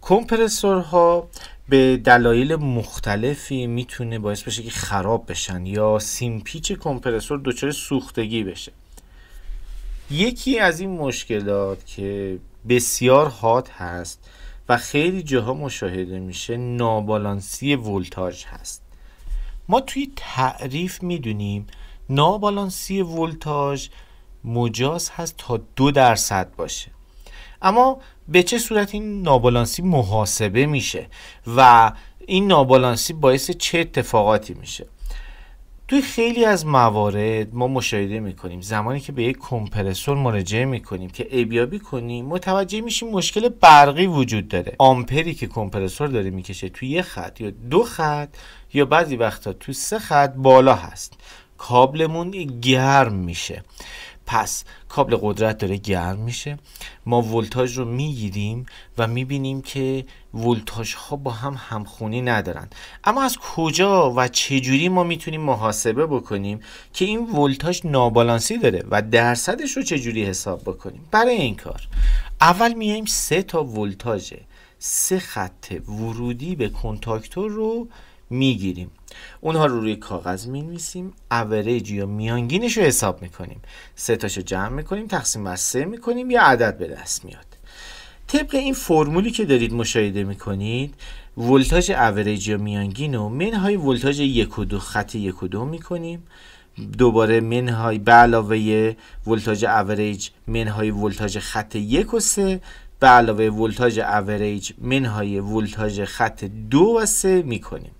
کمپرسورها به دلایل مختلفی میتونه باعث بشه که خراب بشن یا سیمپیچ کمپرسور دچار سوختگی بشه یکی از این مشکلات که بسیار هات هست و خیلی جاها مشاهده میشه نابالانسی ولتاژ هست ما توی تعریف میدونیم نابالانسی ولتاژ مجاز هست تا دو درصد باشه اما به چه صورت این نابالانسی محاسبه میشه و این نابالانسی باعث چه اتفاقاتی میشه توی خیلی از موارد ما مشاهده میکنیم زمانی که به یک کمپرسور مراجعه میکنیم که ابیابی کنیم متوجه میشیم مشکل برقی وجود داره آمپری که کمپرسور داره میکشه توی یه خط یا دو خط یا بعضی وقتا توی سه خط بالا هست کابلمون گرم میشه پس کابل قدرت داره گرم میشه ما ولتاژ رو میگیریم و میبینیم که ولتاژ ها با هم همخونی ندارن اما از کجا و چجوری ما میتونیم محاسبه بکنیم که این ولتاژ نابالانسی داره و درصدش رو چجوری حساب بکنیم برای این کار اول میایم سه تا ولتاژ سه خط ورودی به کنتاکتور رو میگیریم اونها رو روی کاغذ می نویسیم اوریج یا میانگینش رو حساب کنیم سه تاشو جمع کنیم تقسیم بر سه کنیم یا عدد به دست میاد طبق این فرمولی که دارید مشاهده کنید ولتاژ اوریج یا میانگین رو منهای ولتاژ یک و دو خط یک و دو کنیم دوباره منهای به علاوه ولتاژ اوریج منهای ولتاژ خط یک و سه به علاوه ولتاژ اوریج منهای ولتاژ خط دو و سه میکنیم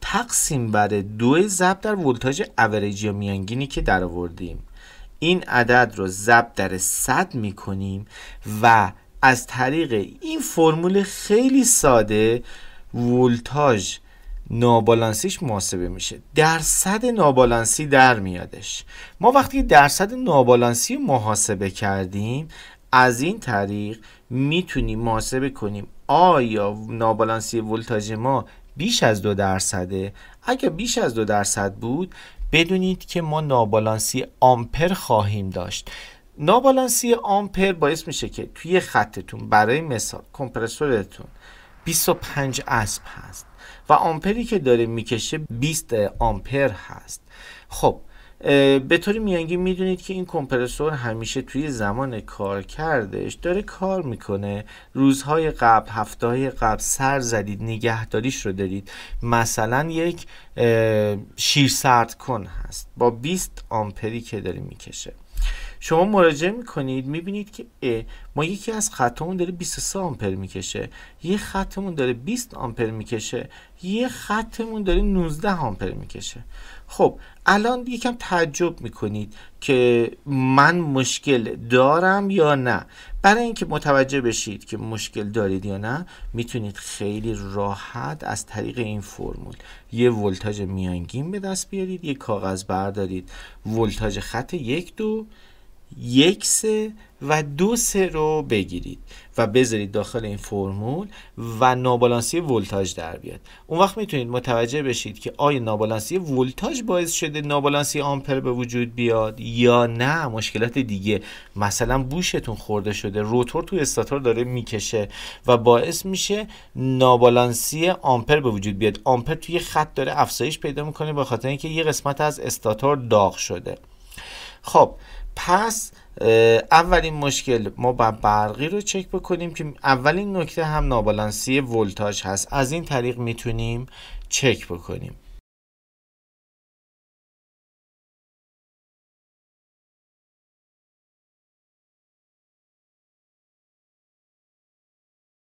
تقسیم بر دو زب در ولتاژ اوریج یا میانگینی که در آوردیم این عدد رو زب در 100 کنیم و از طریق این فرمول خیلی ساده ولتاژ نابالانسیش محاسبه میشه درصد نابالانسی در میادش ما وقتی درصد نابالانسی محاسبه کردیم از این طریق میتونیم محاسبه کنیم آیا نابالانسی ولتاژ ما بیش از دو درصده اگر بیش از دو درصد بود بدونید که ما نابالانسی آمپر خواهیم داشت نابالانسی آمپر باعث میشه که توی خطتون برای مثال کمپرسورتون 25 اسب هست و آمپری که داره میکشه 20 آمپر هست خب به طور میانگی میدونید که این کمپرسور همیشه توی زمان کار کردش داره کار میکنه روزهای قبل هفته های قبل سر زدید نگهداریش رو دارید مثلا یک شیر سرد کن هست با 20 آمپری که داره میکشه شما مراجعه میکنید میبینید که ما یکی از خطمون داره 23 آمپر میکشه یه خطمون داره 20 آمپر میکشه یه خطمون داره 19 آمپر میکشه خب الان یکم تعجب میکنید که من مشکل دارم یا نه برای اینکه متوجه بشید که مشکل دارید یا نه میتونید خیلی راحت از طریق این فرمول یه ولتاژ میانگین به دست بیارید یه کاغذ بردارید ولتاژ خط یک دو یک سه و دو سه رو بگیرید و بذارید داخل این فرمول و نابالانسی ولتاژ در بیاد اون وقت میتونید متوجه بشید که آیا نابالانسی ولتاژ باعث شده نابالانسی آمپر به وجود بیاد یا نه مشکلات دیگه مثلا بوشتون خورده شده روتور تو استاتور داره میکشه و باعث میشه نابالانسی آمپر به وجود بیاد آمپر توی خط داره افزایش پیدا میکنه به خاطر اینکه یه قسمت از استاتور داغ شده خب پس اولین مشکل ما با برقی رو چک بکنیم که اولین نکته هم نابالانسی ولتاژ هست از این طریق میتونیم چک بکنیم